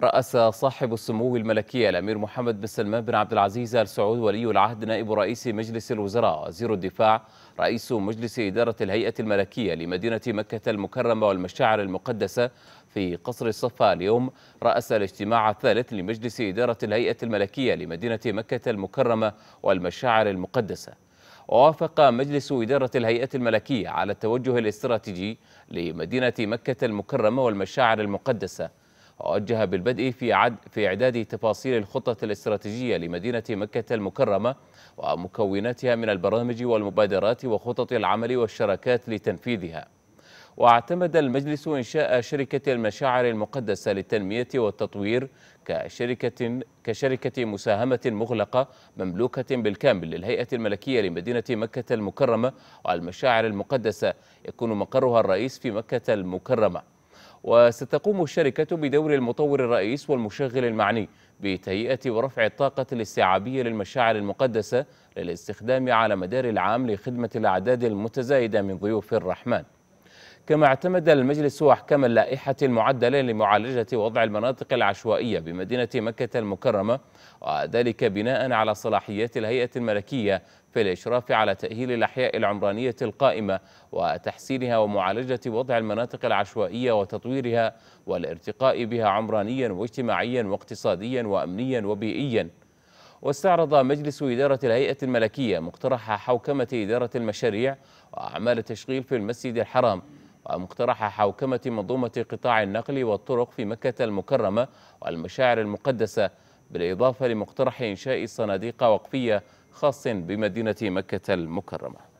رأس صاحب السمو الملكية الأمير محمد بن سلمان بن عبد العزيز آل سعود ولي العهد نائب رئيس مجلس الوزراء وزير الدفاع رئيس مجلس إدارة الهيئة الملكية لمدينة مكة المكرمة والمشاعر المقدسة في قصر الصفا اليوم رأس الاجتماع الثالث لمجلس إدارة الهيئة الملكية لمدينة مكة المكرمة والمشاعر المقدسة ووافق مجلس إدارة الهيئة الملكية على التوجه الاستراتيجي لمدينة مكة المكرمة والمشاعر المقدسة وأوجه بالبدء في عد في إعداد تفاصيل الخطة الاستراتيجية لمدينة مكة المكرمة ومكوناتها من البرامج والمبادرات وخطط العمل والشراكات لتنفيذها واعتمد المجلس إنشاء شركة المشاعر المقدسة للتنمية والتطوير كشركة, كشركة مساهمة مغلقة مملوكة بالكامل للهيئة الملكية لمدينة مكة المكرمة والمشاعر المقدسة يكون مقرها الرئيس في مكة المكرمة وستقوم الشركة بدور المطور الرئيس والمشغل المعني بتهيئة ورفع الطاقة الاستيعابية للمشاعر المقدسة للاستخدام على مدار العام لخدمة الأعداد المتزايدة من ضيوف الرحمن كما اعتمد المجلس أحكام اللائحة المعدلة لمعالجة وضع المناطق العشوائية بمدينة مكة المكرمة وذلك بناء على صلاحيات الهيئة الملكية في الإشراف على تأهيل الأحياء العمرانية القائمة وتحسينها ومعالجة وضع المناطق العشوائية وتطويرها والارتقاء بها عمرانيا واجتماعيا واقتصاديا وأمنيا وبيئيا واستعرض مجلس إدارة الهيئة الملكية مقترح حوكمة إدارة المشاريع وأعمال التشغيل في المسجد الحرام ومقترح حوكمة منظومة قطاع النقل والطرق في مكة المكرمة والمشاعر المقدسة بالإضافة لمقترح إنشاء صناديق وقفية خاص بمدينة مكة المكرمة